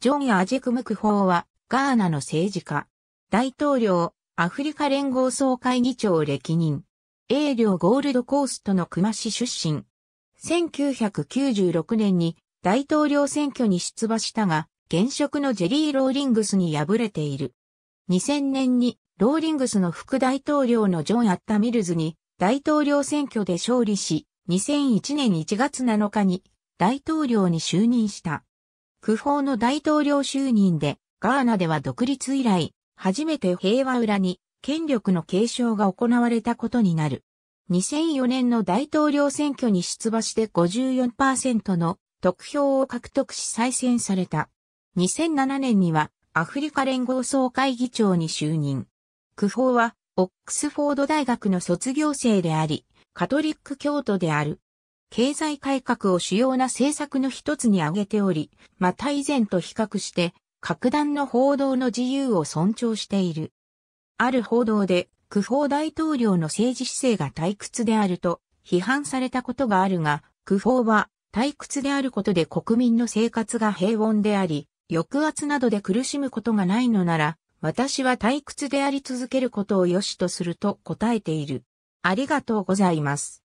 ジョン・アジェクムク法は、ガーナの政治家。大統領、アフリカ連合総会議長歴任。英領ゴールドコーストの熊市出身。1996年に大統領選挙に出馬したが、現職のジェリー・ローリングスに敗れている。2000年にローリングスの副大統領のジョン・アッタ・ミルズに大統領選挙で勝利し、2001年1月7日に大統領に就任した。区法の大統領就任で、ガーナでは独立以来、初めて平和裏に権力の継承が行われたことになる。2004年の大統領選挙に出馬して54%の得票を獲得し再選された。2007年にはアフリカ連合総会議長に就任。苦法はオックスフォード大学の卒業生であり、カトリック教徒である。経済改革を主要な政策の一つに挙げており、また以前と比較して、格段の報道の自由を尊重している。ある報道で、クフ大統領の政治姿勢が退屈であると批判されたことがあるが、クフは退屈であることで国民の生活が平穏であり、抑圧などで苦しむことがないのなら、私は退屈であり続けることを良しとすると答えている。ありがとうございます。